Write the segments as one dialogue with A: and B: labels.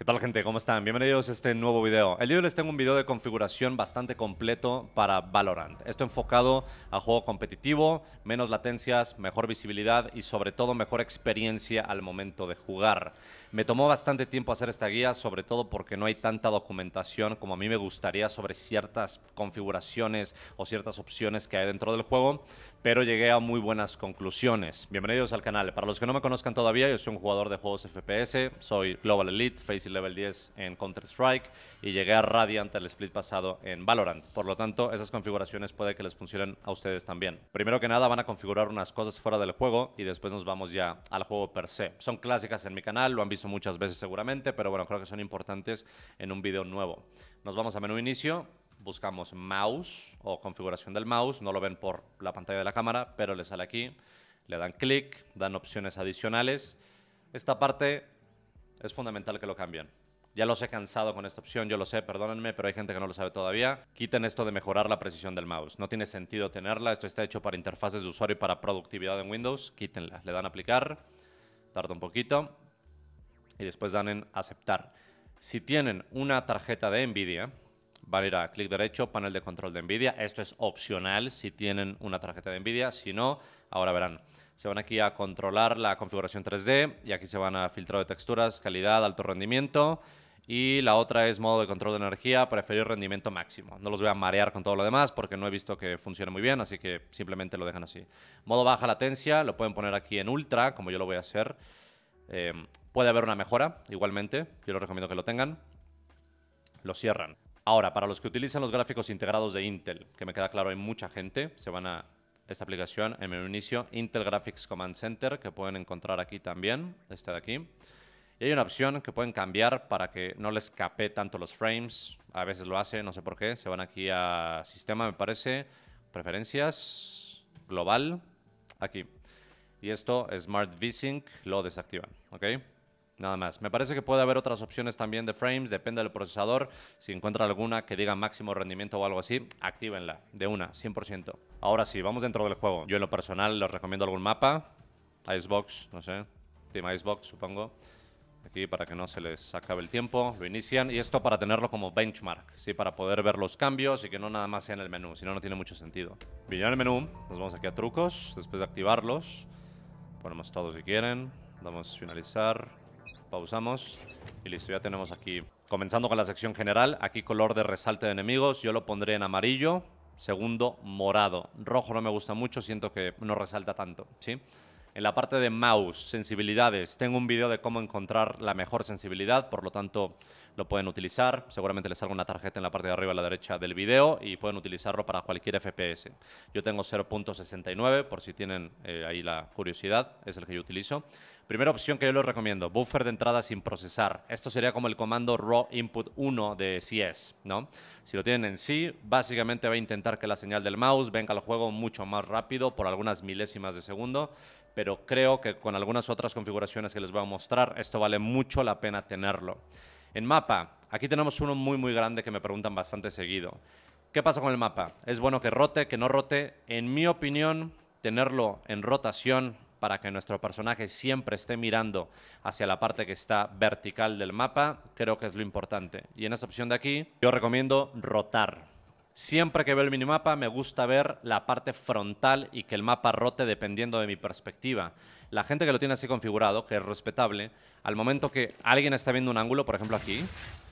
A: ¿Qué tal gente? ¿Cómo están? Bienvenidos a este nuevo video. El día de hoy les tengo un video de configuración bastante completo para Valorant. Esto enfocado a juego competitivo, menos latencias, mejor visibilidad y sobre todo mejor experiencia al momento de jugar. Me tomó bastante tiempo hacer esta guía, sobre todo porque no hay tanta documentación como a mí me gustaría sobre ciertas configuraciones o ciertas opciones que hay dentro del juego pero llegué a muy buenas conclusiones. Bienvenidos al canal. Para los que no me conozcan todavía, yo soy un jugador de juegos FPS, soy Global Elite, face Level 10 en Counter-Strike y llegué a Radiant el split pasado en Valorant. Por lo tanto, esas configuraciones puede que les funcionen a ustedes también. Primero que nada, van a configurar unas cosas fuera del juego y después nos vamos ya al juego per se. Son clásicas en mi canal, lo han visto muchas veces seguramente, pero bueno, creo que son importantes en un video nuevo. Nos vamos a menú inicio buscamos mouse o configuración del mouse, no lo ven por la pantalla de la cámara, pero le sale aquí, le dan clic, dan opciones adicionales. Esta parte es fundamental que lo cambien. Ya los he cansado con esta opción, yo lo sé, perdónenme, pero hay gente que no lo sabe todavía. Quiten esto de mejorar la precisión del mouse. No tiene sentido tenerla, esto está hecho para interfaces de usuario y para productividad en Windows. Quítenla, le dan aplicar, tarda un poquito y después dan en aceptar. Si tienen una tarjeta de NVIDIA, van a ir a clic derecho, panel de control de NVIDIA. Esto es opcional si tienen una tarjeta de NVIDIA, si no, ahora verán. Se van aquí a controlar la configuración 3D y aquí se van a filtro de texturas, calidad, alto rendimiento. Y la otra es modo de control de energía, preferir rendimiento máximo. No los voy a marear con todo lo demás porque no he visto que funcione muy bien, así que simplemente lo dejan así. Modo baja latencia, lo pueden poner aquí en ultra, como yo lo voy a hacer. Eh, puede haber una mejora, igualmente, yo les recomiendo que lo tengan. Lo cierran. Ahora, para los que utilizan los gráficos integrados de Intel, que me queda claro, hay mucha gente, se van a esta aplicación en menú inicio, Intel Graphics Command Center, que pueden encontrar aquí también, este de aquí. Y hay una opción que pueden cambiar para que no les escape tanto los frames. A veces lo hace, no sé por qué. Se van aquí a Sistema, me parece, Preferencias, Global, aquí. Y esto, Smart VSync, lo desactivan, ¿ok? nada más. Me parece que puede haber otras opciones también de frames, depende del procesador. Si encuentra alguna que diga máximo rendimiento o algo así, actívenla, de una, 100%. Ahora sí, vamos dentro del juego. Yo en lo personal les recomiendo algún mapa, Icebox, no sé, Team Icebox supongo. Aquí para que no se les acabe el tiempo, lo inician. Y esto para tenerlo como benchmark, ¿sí? Para poder ver los cambios y que no nada más sea en el menú, si no, no tiene mucho sentido. Bien, en el menú, nos vamos aquí a trucos, después de activarlos. Ponemos todo si quieren, a finalizar, Pausamos. Y listo, ya tenemos aquí. Comenzando con la sección general. Aquí color de resalte de enemigos. Yo lo pondré en amarillo. Segundo, morado. Rojo no me gusta mucho. Siento que no resalta tanto, ¿sí? sí en la parte de mouse, sensibilidades, tengo un video de cómo encontrar la mejor sensibilidad, por lo tanto lo pueden utilizar. Seguramente les salga una tarjeta en la parte de arriba a la derecha del video y pueden utilizarlo para cualquier FPS. Yo tengo 0.69 por si tienen eh, ahí la curiosidad, es el que yo utilizo. Primera opción que yo les recomiendo, buffer de entrada sin procesar. Esto sería como el comando raw input 1 de CS, ¿no? Si lo tienen en sí, básicamente va a intentar que la señal del mouse venga al juego mucho más rápido por algunas milésimas de segundo pero creo que con algunas otras configuraciones que les voy a mostrar, esto vale mucho la pena tenerlo. En mapa, aquí tenemos uno muy muy grande que me preguntan bastante seguido. ¿Qué pasa con el mapa? ¿Es bueno que rote, que no rote? En mi opinión, tenerlo en rotación para que nuestro personaje siempre esté mirando hacia la parte que está vertical del mapa, creo que es lo importante. Y en esta opción de aquí, yo recomiendo rotar. Siempre que veo el minimapa me gusta ver la parte frontal y que el mapa rote dependiendo de mi perspectiva. La gente que lo tiene así configurado, que es respetable, al momento que alguien está viendo un ángulo, por ejemplo aquí,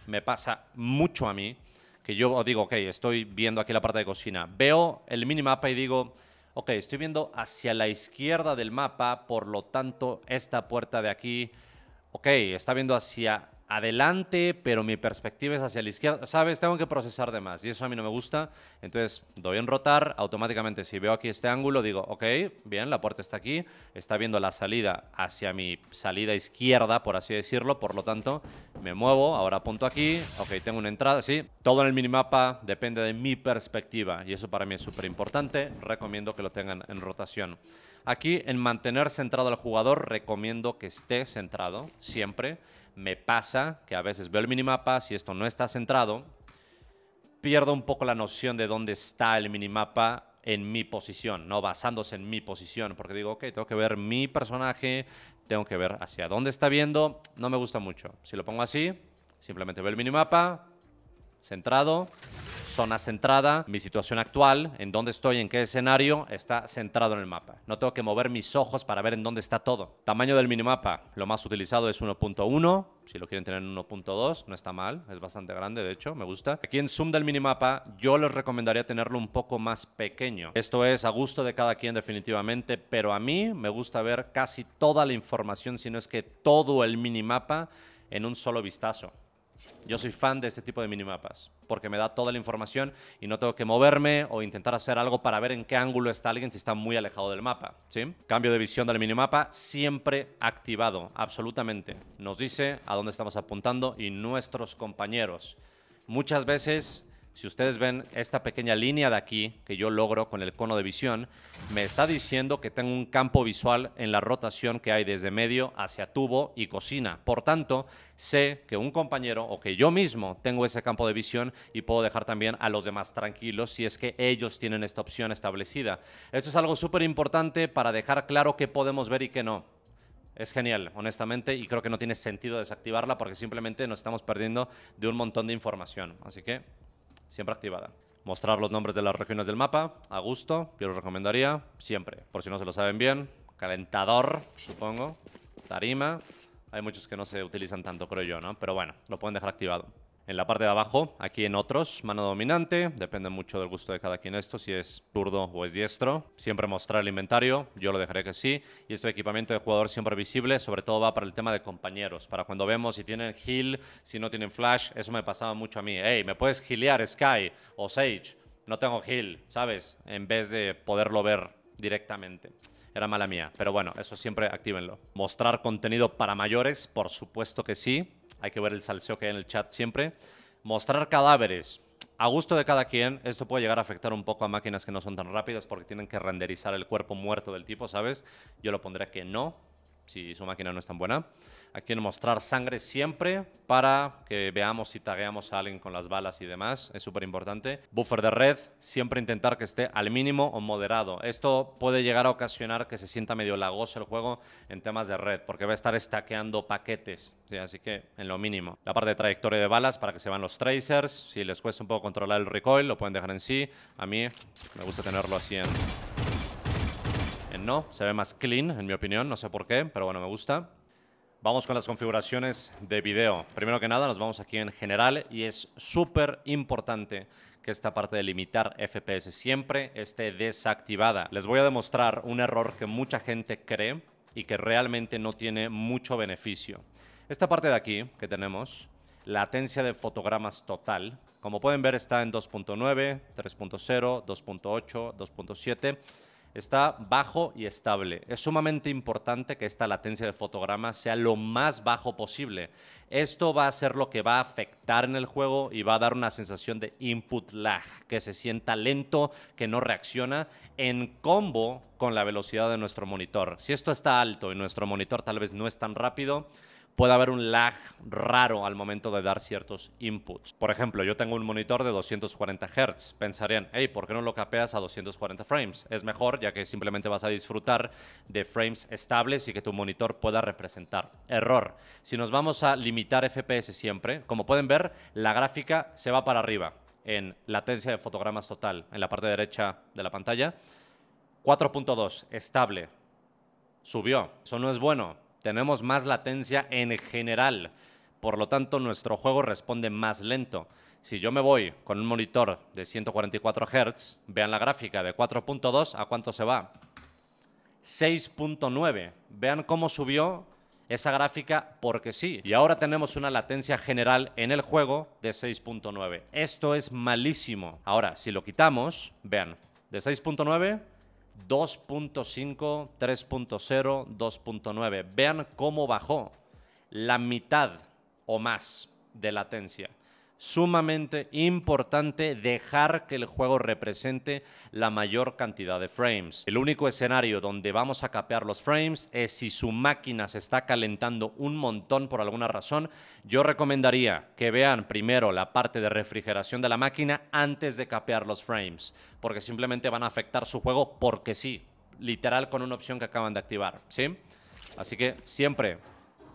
A: me pasa mucho a mí, que yo digo, ok, estoy viendo aquí la parte de cocina, veo el minimapa y digo, ok, estoy viendo hacia la izquierda del mapa, por lo tanto, esta puerta de aquí, ok, está viendo hacia adelante, pero mi perspectiva es hacia la izquierda. Sabes, tengo que procesar de más y eso a mí no me gusta. Entonces doy en rotar, automáticamente si veo aquí este ángulo, digo, ok, bien, la puerta está aquí, está viendo la salida hacia mi salida izquierda, por así decirlo, por lo tanto me muevo, ahora apunto aquí, ok, tengo una entrada, sí. Todo en el minimapa depende de mi perspectiva y eso para mí es súper importante, recomiendo que lo tengan en rotación. Aquí en mantener centrado al jugador recomiendo que esté centrado siempre me pasa que a veces veo el minimapa, si esto no está centrado, pierdo un poco la noción de dónde está el minimapa en mi posición, no basándose en mi posición, porque digo, ok, tengo que ver mi personaje, tengo que ver hacia dónde está viendo, no me gusta mucho. Si lo pongo así, simplemente veo el minimapa, centrado, zona centrada, mi situación actual, en dónde estoy, en qué escenario, está centrado en el mapa. No tengo que mover mis ojos para ver en dónde está todo. Tamaño del minimapa, lo más utilizado es 1.1, si lo quieren tener en 1.2, no está mal, es bastante grande, de hecho, me gusta. Aquí en zoom del minimapa, yo les recomendaría tenerlo un poco más pequeño. Esto es a gusto de cada quien definitivamente, pero a mí me gusta ver casi toda la información, si no es que todo el minimapa en un solo vistazo. Yo soy fan de este tipo de minimapas, porque me da toda la información y no tengo que moverme o intentar hacer algo para ver en qué ángulo está alguien si está muy alejado del mapa. ¿sí? Cambio de visión del minimapa siempre activado, absolutamente. Nos dice a dónde estamos apuntando y nuestros compañeros. Muchas veces si ustedes ven esta pequeña línea de aquí que yo logro con el cono de visión, me está diciendo que tengo un campo visual en la rotación que hay desde medio hacia tubo y cocina. Por tanto, sé que un compañero o que yo mismo tengo ese campo de visión y puedo dejar también a los demás tranquilos si es que ellos tienen esta opción establecida. Esto es algo súper importante para dejar claro qué podemos ver y qué no. Es genial, honestamente, y creo que no tiene sentido desactivarla porque simplemente nos estamos perdiendo de un montón de información. Así que siempre activada. Mostrar los nombres de las regiones del mapa, a gusto, yo lo recomendaría siempre. Por si no se lo saben bien, calentador, supongo, tarima. Hay muchos que no se utilizan tanto, creo yo, ¿no? Pero bueno, lo pueden dejar activado en la parte de abajo, aquí en otros, mano dominante, depende mucho del gusto de cada quien esto, si es zurdo o es diestro, siempre mostrar el inventario, yo lo dejaré que sí, y este equipamiento de jugador siempre visible, sobre todo va para el tema de compañeros, para cuando vemos si tienen heal, si no tienen flash, eso me pasaba mucho a mí, hey, me puedes healear Sky o Sage, no tengo heal, ¿sabes? En vez de poderlo ver directamente. Era mala mía. Pero bueno, eso siempre actívenlo. Mostrar contenido para mayores, por supuesto que sí. Hay que ver el salseo que hay en el chat siempre. Mostrar cadáveres. A gusto de cada quien, esto puede llegar a afectar un poco a máquinas que no son tan rápidas porque tienen que renderizar el cuerpo muerto del tipo, ¿sabes? Yo lo pondré que no, si su máquina no es tan buena. Aquí en mostrar sangre siempre para que veamos si tagueamos a alguien con las balas y demás. Es súper importante. Buffer de red, siempre intentar que esté al mínimo o moderado. Esto puede llegar a ocasionar que se sienta medio lagoso el juego en temas de red, porque va a estar estaqueando paquetes. Así que en lo mínimo. La parte de trayectoria de balas para que se van los tracers. Si les cuesta un poco controlar el recoil, lo pueden dejar en sí. A mí me gusta tenerlo así en no. Se ve más clean, en mi opinión, no sé por qué, pero bueno, me gusta. Vamos con las configuraciones de video. Primero que nada, nos vamos aquí en general y es súper importante que esta parte de limitar FPS siempre esté desactivada. Les voy a demostrar un error que mucha gente cree y que realmente no tiene mucho beneficio. Esta parte de aquí que tenemos, latencia de fotogramas total, como pueden ver está en 2.9, 3.0, 2.8, 2.7 está bajo y estable. Es sumamente importante que esta latencia de fotograma sea lo más bajo posible. Esto va a ser lo que va a afectar en el juego y va a dar una sensación de input lag, que se sienta lento, que no reacciona, en combo con la velocidad de nuestro monitor. Si esto está alto y nuestro monitor tal vez no es tan rápido, puede haber un lag raro al momento de dar ciertos inputs. Por ejemplo, yo tengo un monitor de 240 Hz. Pensarían, hey, ¿por qué no lo capeas a 240 frames? Es mejor, ya que simplemente vas a disfrutar de frames estables y que tu monitor pueda representar. Error. Si nos vamos a limitar FPS siempre, como pueden ver, la gráfica se va para arriba en latencia de fotogramas total, en la parte derecha de la pantalla. 4.2, estable. Subió. Eso no es bueno tenemos más latencia en general. Por lo tanto, nuestro juego responde más lento. Si yo me voy con un monitor de 144 Hz, vean la gráfica de 4.2, ¿a cuánto se va? 6.9. Vean cómo subió esa gráfica porque sí. Y ahora tenemos una latencia general en el juego de 6.9. Esto es malísimo. Ahora, si lo quitamos, vean, de 6.9 2.5, 3.0, 2.9. Vean cómo bajó la mitad o más de latencia sumamente importante dejar que el juego represente la mayor cantidad de frames. El único escenario donde vamos a capear los frames es si su máquina se está calentando un montón por alguna razón. Yo recomendaría que vean primero la parte de refrigeración de la máquina antes de capear los frames, porque simplemente van a afectar su juego porque sí, literal con una opción que acaban de activar, ¿sí? Así que siempre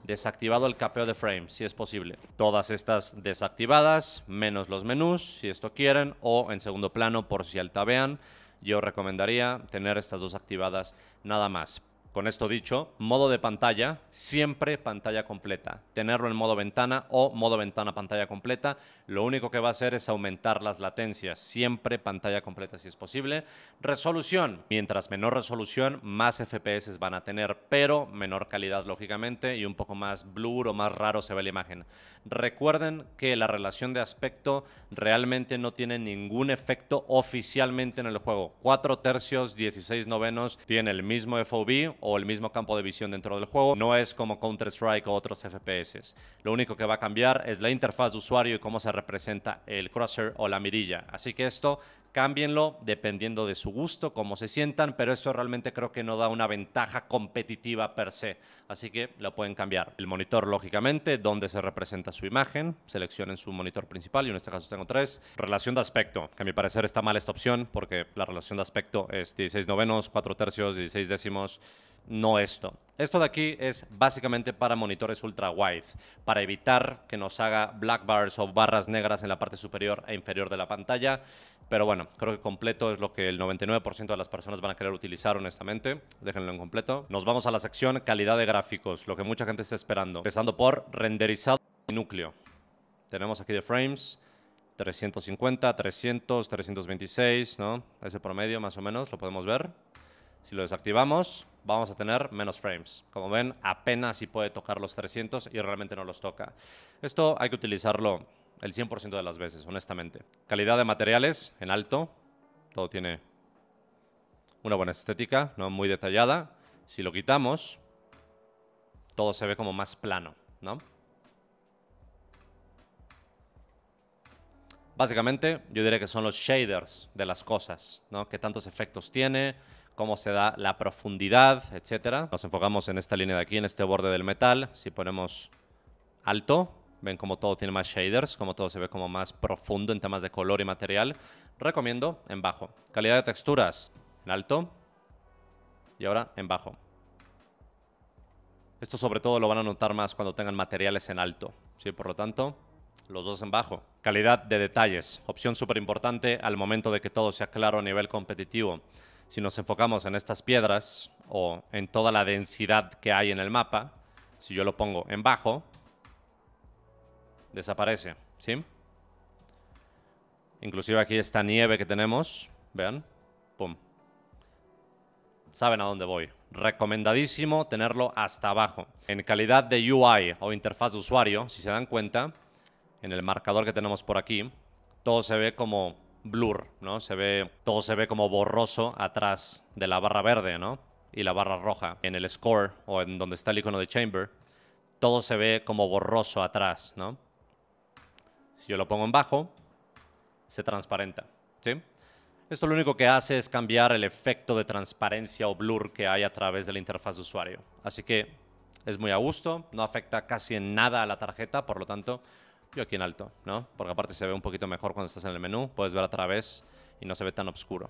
A: Desactivado el capeo de frame, si es posible. Todas estas desactivadas, menos los menús, si esto quieren, o en segundo plano por si altavean. Yo recomendaría tener estas dos activadas nada más. Con esto dicho, modo de pantalla, siempre pantalla completa. Tenerlo en modo ventana o modo ventana pantalla completa, lo único que va a hacer es aumentar las latencias. Siempre pantalla completa si es posible. Resolución, mientras menor resolución, más FPS van a tener, pero menor calidad lógicamente y un poco más blur o más raro se ve la imagen. Recuerden que la relación de aspecto realmente no tiene ningún efecto oficialmente en el juego. 4 tercios, 16 novenos, tiene el mismo FOV o el mismo campo de visión dentro del juego. No es como Counter-Strike o otros FPS. Lo único que va a cambiar es la interfaz de usuario y cómo se representa el crosshair o la mirilla. Así que esto cámbienlo dependiendo de su gusto, cómo se sientan, pero eso realmente creo que no da una ventaja competitiva per se. Así que lo pueden cambiar. El monitor, lógicamente, donde se representa su imagen, seleccionen su monitor principal, y en este caso tengo tres. Relación de aspecto, que a mi parecer está mal esta opción, porque la relación de aspecto es 16 novenos, 4 tercios, 16 décimos, no esto. Esto de aquí es básicamente para monitores ultra wide, para evitar que nos haga black bars o barras negras en la parte superior e inferior de la pantalla. Pero bueno, creo que completo es lo que el 99% de las personas van a querer utilizar, honestamente. Déjenlo en completo. Nos vamos a la sección calidad de gráficos, lo que mucha gente está esperando. Empezando por renderizado y núcleo. Tenemos aquí de frames. 350, 300, 326, ¿no? Ese promedio más o menos lo podemos ver. Si lo desactivamos, vamos a tener menos frames. Como ven, apenas si puede tocar los 300 y realmente no los toca. Esto hay que utilizarlo el 100% de las veces, honestamente. Calidad de materiales en alto, todo tiene una buena estética, no muy detallada. Si lo quitamos, todo se ve como más plano, ¿no? Básicamente, yo diría que son los shaders de las cosas, ¿no? Qué tantos efectos tiene, cómo se da la profundidad, etcétera. Nos enfocamos en esta línea de aquí, en este borde del metal. Si ponemos alto, ven como todo tiene más shaders, como todo se ve como más profundo en temas de color y material, recomiendo en bajo. Calidad de texturas, en alto y ahora en bajo. Esto sobre todo lo van a notar más cuando tengan materiales en alto, ¿sí? Por lo tanto, los dos en bajo. Calidad de detalles, opción súper importante al momento de que todo sea claro a nivel competitivo. Si nos enfocamos en estas piedras o en toda la densidad que hay en el mapa, si yo lo pongo en bajo, desaparece, ¿sí? Inclusive aquí esta nieve que tenemos, vean, pum. Saben a dónde voy. Recomendadísimo tenerlo hasta abajo. En calidad de UI o interfaz de usuario, si se dan cuenta, en el marcador que tenemos por aquí, todo se ve como blur, ¿no? Se ve, todo se ve como borroso atrás de la barra verde, ¿no? Y la barra roja. En el score o en donde está el icono de chamber, todo se ve como borroso atrás, ¿no? Si yo lo pongo en bajo, se transparenta. Esto lo único que hace es cambiar el efecto de transparencia o blur que hay a través de la interfaz de usuario. Así que es muy a gusto, no afecta casi en nada a la tarjeta, por lo tanto, yo aquí en alto, ¿no? Porque aparte se ve un poquito mejor cuando estás en el menú, puedes ver a través y no se ve tan oscuro.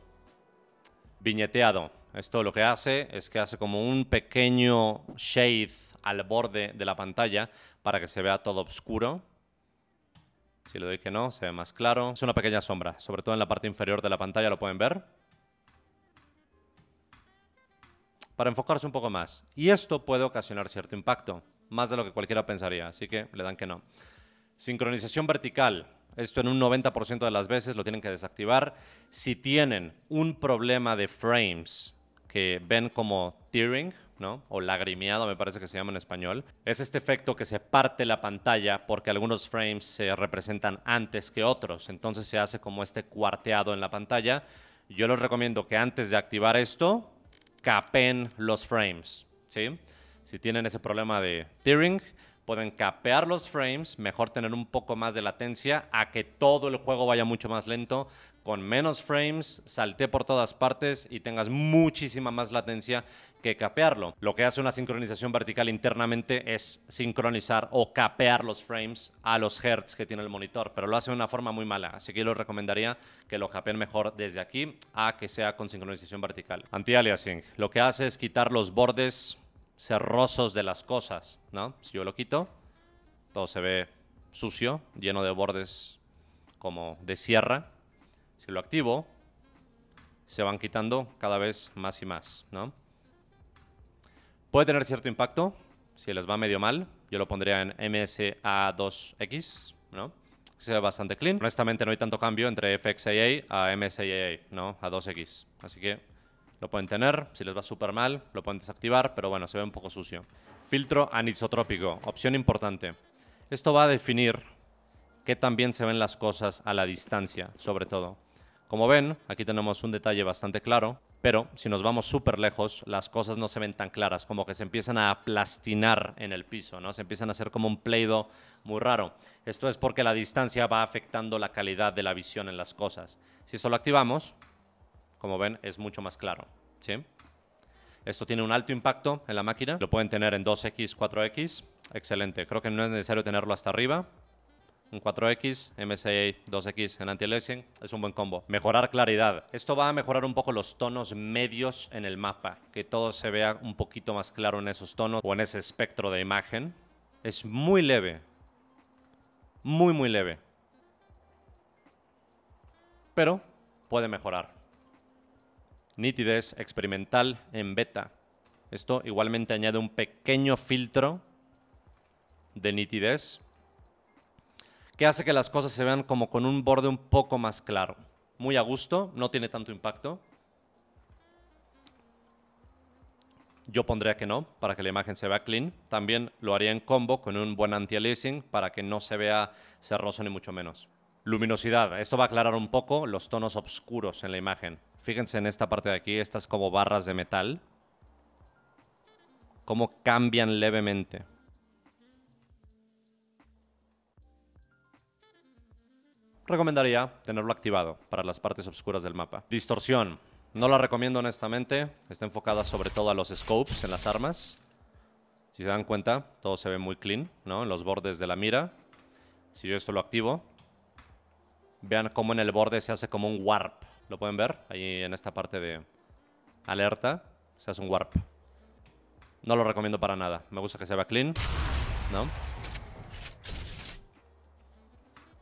A: Viñeteado. Esto lo que hace es que hace como un pequeño shade al borde de la pantalla para que se vea todo oscuro si le doy que no, se ve más claro. Es una pequeña sombra, sobre todo en la parte inferior de la pantalla, ¿lo pueden ver? Para enfocarse un poco más. Y esto puede ocasionar cierto impacto, más de lo que cualquiera pensaría, así que le dan que no. Sincronización vertical. Esto en un 90% de las veces lo tienen que desactivar. Si tienen un problema de frames que ven como tearing, ¿no? O lagrimeado, me parece que se llama en español. Es este efecto que se parte la pantalla porque algunos frames se representan antes que otros. Entonces se hace como este cuarteado en la pantalla. Yo les recomiendo que antes de activar esto, capen los frames, ¿sí? Si tienen ese problema de tearing, pueden capear los frames, mejor tener un poco más de latencia, a que todo el juego vaya mucho más lento, con menos frames, salte por todas partes y tengas muchísima más latencia que capearlo. Lo que hace una sincronización vertical internamente es sincronizar o capear los frames a los hertz que tiene el monitor, pero lo hace de una forma muy mala, así que yo les recomendaría que lo capeen mejor desde aquí a que sea con sincronización vertical. Anti-aliasing, lo que hace es quitar los bordes cerrosos de las cosas, ¿no? Si yo lo quito, todo se ve sucio, lleno de bordes como de sierra. Si lo activo, se van quitando cada vez más y más, ¿no? Puede tener cierto impacto, si les va medio mal, yo lo pondría en MSA2X, ¿no? se ve bastante clean. Honestamente no hay tanto cambio entre FXAA a MSAA, ¿no? A 2X. Así que lo pueden tener, si les va súper mal, lo pueden desactivar, pero bueno, se ve un poco sucio. Filtro anisotrópico, opción importante. Esto va a definir qué tan bien se ven las cosas a la distancia, sobre todo. Como ven, aquí tenemos un detalle bastante claro, pero si nos vamos súper lejos, las cosas no se ven tan claras, como que se empiezan a plastinar en el piso, ¿no? Se empiezan a hacer como un pleido muy raro. Esto es porque la distancia va afectando la calidad de la visión en las cosas. Si esto lo activamos, como ven, es mucho más claro. ¿sí? Esto tiene un alto impacto en la máquina. Lo pueden tener en 2X, 4X. Excelente. Creo que no es necesario tenerlo hasta arriba. Un 4X, MSI 2X en anti-aliasing. Es un buen combo. Mejorar claridad. Esto va a mejorar un poco los tonos medios en el mapa. Que todo se vea un poquito más claro en esos tonos o en ese espectro de imagen. Es muy leve. Muy, muy leve. Pero puede mejorar nitidez experimental en beta. Esto igualmente añade un pequeño filtro de nitidez que hace que las cosas se vean como con un borde un poco más claro. Muy a gusto, no tiene tanto impacto. Yo pondría que no, para que la imagen se vea clean. También lo haría en combo con un buen anti-aliasing para que no se vea cerroso ni mucho menos. Luminosidad. Esto va a aclarar un poco los tonos oscuros en la imagen. Fíjense en esta parte de aquí, estas como barras de metal. Cómo cambian levemente. Recomendaría tenerlo activado para las partes oscuras del mapa. Distorsión. No la recomiendo honestamente. Está enfocada sobre todo a los scopes en las armas. Si se dan cuenta, todo se ve muy clean, ¿no? En los bordes de la mira. Si yo esto lo activo, vean cómo en el borde se hace como un warp. Lo pueden ver ahí en esta parte de alerta. O sea, es un warp. No lo recomiendo para nada. Me gusta que se vea clean. ¿No?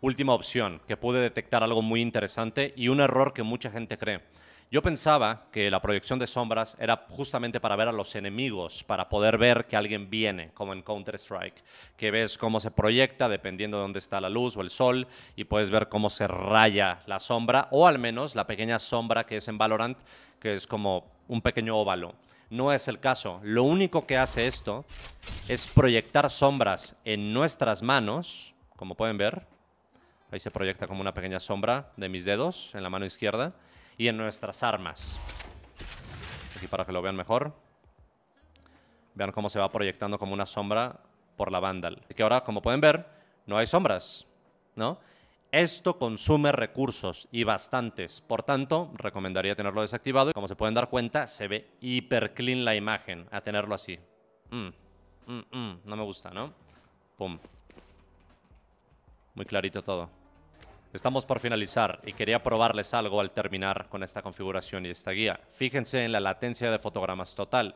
A: Última opción, que pude detectar algo muy interesante y un error que mucha gente cree. Yo pensaba que la proyección de sombras era justamente para ver a los enemigos, para poder ver que alguien viene, como en Counter-Strike, que ves cómo se proyecta dependiendo de dónde está la luz o el sol y puedes ver cómo se raya la sombra o al menos la pequeña sombra que es en Valorant, que es como un pequeño óvalo. No es el caso. Lo único que hace esto es proyectar sombras en nuestras manos, como pueden ver. Ahí se proyecta como una pequeña sombra de mis dedos en la mano izquierda y en nuestras armas. Aquí para que lo vean mejor. Vean cómo se va proyectando como una sombra por la Vandal. Así que ahora, como pueden ver, no hay sombras, ¿no? Esto consume recursos y bastantes, por tanto, recomendaría tenerlo desactivado. Como se pueden dar cuenta, se ve hiper clean la imagen a tenerlo así. Mm, mm, mm, no me gusta, ¿no? Pum. Muy clarito todo. Estamos por finalizar y quería probarles algo al terminar con esta configuración y esta guía. Fíjense en la latencia de fotogramas total.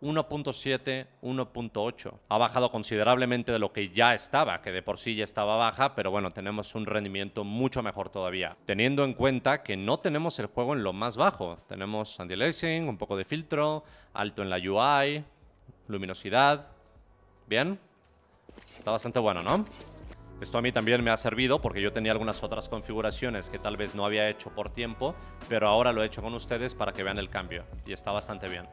A: 1.7, 1.8. Ha bajado considerablemente de lo que ya estaba, que de por sí ya estaba baja, pero bueno, tenemos un rendimiento mucho mejor todavía. Teniendo en cuenta que no tenemos el juego en lo más bajo. Tenemos anti-aliasing, un poco de filtro, alto en la UI, luminosidad. Bien. Está bastante bueno, ¿no? Esto a mí también me ha servido porque yo tenía algunas otras configuraciones que tal vez no había hecho por tiempo, pero ahora lo he hecho con ustedes para que vean el cambio y está bastante bien.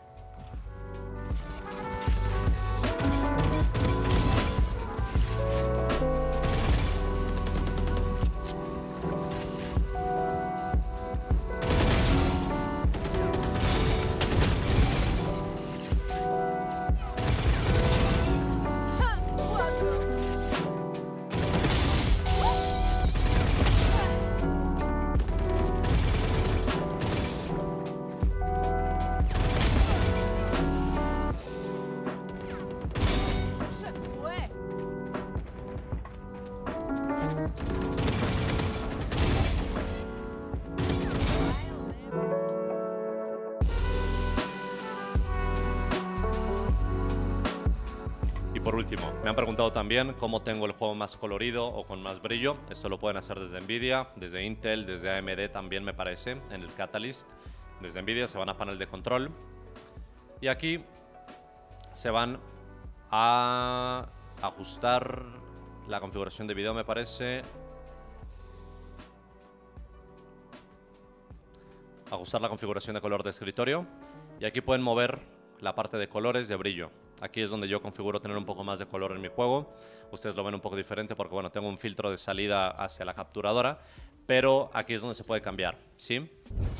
A: por último, me han preguntado también cómo tengo el juego más colorido o con más brillo. Esto lo pueden hacer desde NVIDIA, desde Intel, desde AMD también me parece, en el Catalyst. Desde NVIDIA se van a panel de control. Y aquí se van a ajustar la configuración de video, me parece. Ajustar la configuración de color de escritorio. Y aquí pueden mover la parte de colores de brillo. Aquí es donde yo configuro tener un poco más de color en mi juego. Ustedes lo ven un poco diferente porque, bueno, tengo un filtro de salida hacia la capturadora, pero aquí es donde se puede cambiar, ¿sí?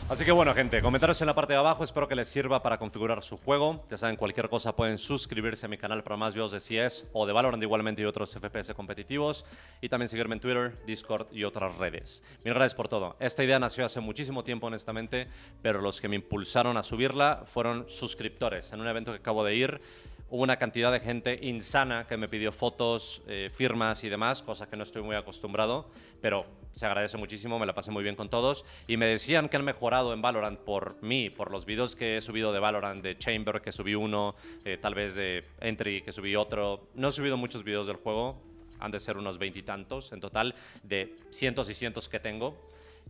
A: Así que bueno, gente, comentarios en la parte de abajo. Espero que les sirva para configurar su juego. Ya saben, cualquier cosa pueden suscribirse a mi canal para más videos de CS o de Valorant igualmente y otros FPS competitivos. Y también seguirme en Twitter, Discord y otras redes. Mil gracias por todo. Esta idea nació hace muchísimo tiempo, honestamente, pero los que me impulsaron a subirla fueron suscriptores. En un evento que acabo de ir, hubo una cantidad de gente insana que me pidió fotos, eh, firmas y demás, cosas que no estoy muy acostumbrado, pero se agradece muchísimo, me la pasé muy bien con todos. Y me decían que han mejorado en Valorant por mí, por los vídeos que he subido de Valorant, de Chamber, que subí uno, eh, tal vez de Entry, que subí otro. No he subido muchos vídeos del juego, han de ser unos veintitantos en total, de cientos y cientos que tengo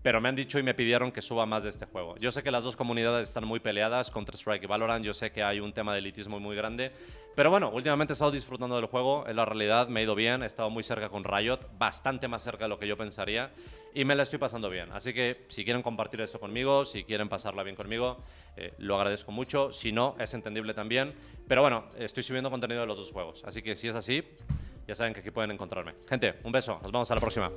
A: pero me han dicho y me pidieron que suba más de este juego. Yo sé que las dos comunidades están muy peleadas, contra strike y Valorant, yo sé que hay un tema de elitismo muy grande, pero bueno, últimamente he estado disfrutando del juego, en la realidad me he ido bien, he estado muy cerca con Riot, bastante más cerca de lo que yo pensaría, y me la estoy pasando bien. Así que si quieren compartir esto conmigo, si quieren pasarla bien conmigo, eh, lo agradezco mucho, si no, es entendible también, pero bueno, estoy subiendo contenido de los dos juegos, así que si es así, ya saben que aquí pueden encontrarme. Gente, un beso, nos vemos a la próxima.